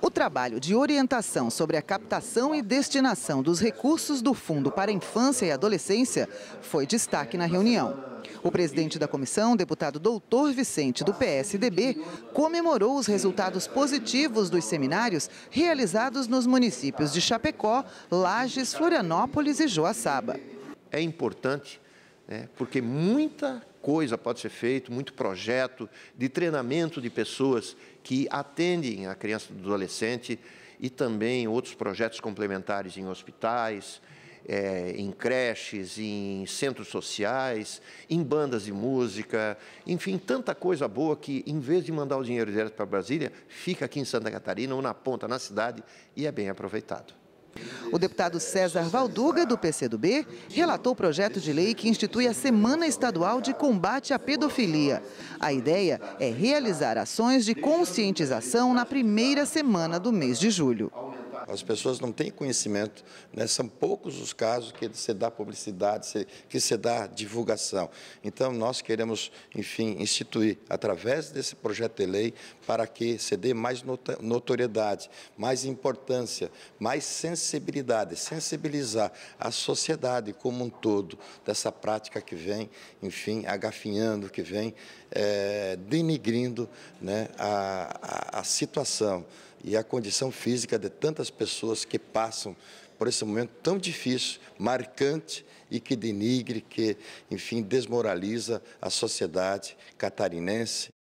O trabalho de orientação sobre a captação e destinação dos recursos do Fundo para Infância e Adolescência foi destaque na reunião. O presidente da comissão, deputado Doutor Vicente, do PSDB, comemorou os resultados positivos dos seminários realizados nos municípios de Chapecó, Lages, Florianópolis e Joaçaba. É importante né? porque muita coisa pode ser feita, muito projeto de treinamento de pessoas que atendem a criança e adolescente e também outros projetos complementares em hospitais, é, em creches, em centros sociais, em bandas de música, enfim, tanta coisa boa que, em vez de mandar o dinheiro direto para Brasília, fica aqui em Santa Catarina ou na ponta, na cidade, e é bem aproveitado. O deputado César Valduga, do PCdoB, relatou o projeto de lei que institui a Semana Estadual de Combate à Pedofilia. A ideia é realizar ações de conscientização na primeira semana do mês de julho. As pessoas não têm conhecimento, né? são poucos os casos que se dá publicidade, que se dá divulgação. Então, nós queremos, enfim, instituir, através desse projeto de lei, para que se dê mais notoriedade, mais importância, mais sensibilidade, sensibilizar a sociedade como um todo dessa prática que vem, enfim, agafinhando, que vem é, denigrindo né, a, a, a situação e a condição física de tantas pessoas que passam por esse momento tão difícil, marcante e que denigre, que, enfim, desmoraliza a sociedade catarinense.